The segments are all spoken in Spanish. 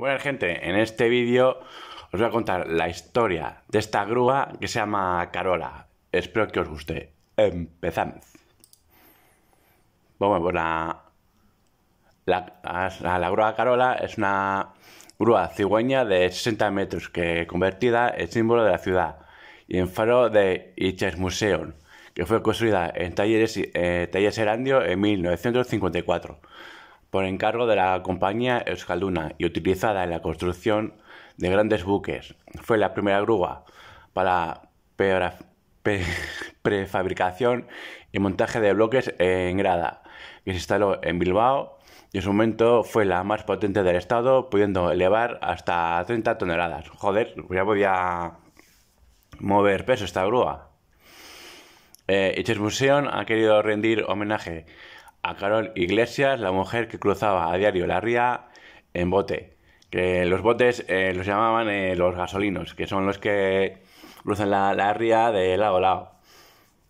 Bueno gente, en este vídeo os voy a contar la historia de esta grúa que se llama Carola. Espero que os guste. Empezamos. Bueno, pues la, grúa Carola es una grúa cigüeña de 60 metros que convertida en símbolo de la ciudad y en faro de Iches Museum, que fue construida en Talleres, eh, talleres Herandio en 1954 por encargo de la compañía Euskalduna y utilizada en la construcción de grandes buques. Fue la primera grúa para prefabricación y montaje de bloques en grada, que se instaló en Bilbao y en su momento fue la más potente del estado, pudiendo elevar hasta 30 toneladas. Joder, ya podía mover peso esta grúa. Eh, Museum ha querido rendir homenaje Carol Iglesias, la mujer que cruzaba a diario la ría en bote. Que los botes eh, los llamaban eh, los gasolinos, que son los que cruzan la, ría de lado a lado.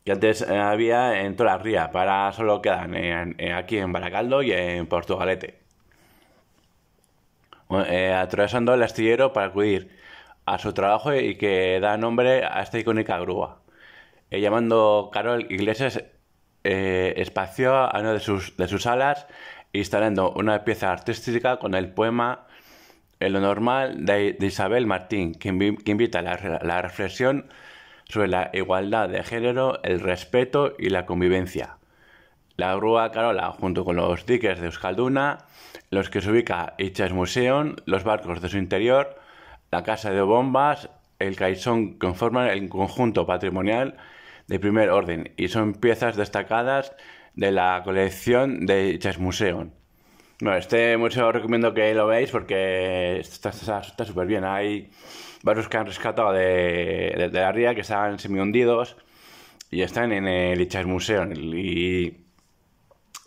Que antes eh, había en toda la ría, para solo quedan aquí en Baracaldo y en Portugalete. atravesando el astillero para acudir a su trabajo y que da nombre a esta icónica grúa. llamando Carol Iglesias eh, espacio a una de sus, de alas instalando una pieza artística con el poema el lo normal de, Isabel Martín, que, invita a la, reflexión sobre la igualdad de género, el respeto y la convivencia. La grúa Carola, junto con los diques de Euskalduna, los que se ubica Itches Museum, los barcos de su interior, la casa de bombas, el que conforman el conjunto patrimonial de primer orden y son piezas destacadas de la colección de Museum. Bueno, este museo os recomiendo que lo veáis porque está súper bien. Hay varios que han rescatado de, de, la ría que estaban semi hundidos y están en el Museum. Y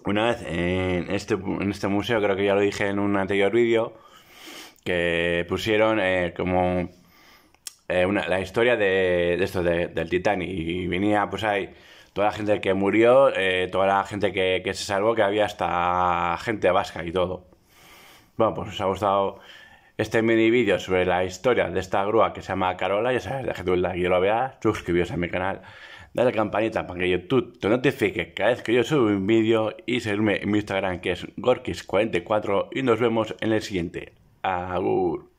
una vez en este, en este museo, creo que ya lo dije en un anterior vídeo, que pusieron eh, como eh, la historia de, esto, del Titanic. Y venía, pues ahí, toda la gente que murió, eh, toda la gente que, se salvó, que había hasta gente vasca y todo. Bueno, pues os ha gustado este mini vídeo sobre la historia de esta grúa que se llama Carola. Ya sabes, dejad un like y lo vea suscribiros a mi canal, dale a la campanita para que YouTube te notifique cada vez que yo subo un vídeo y seguirme en mi Instagram que es gorkis44 y nos vemos en el siguiente. Agur.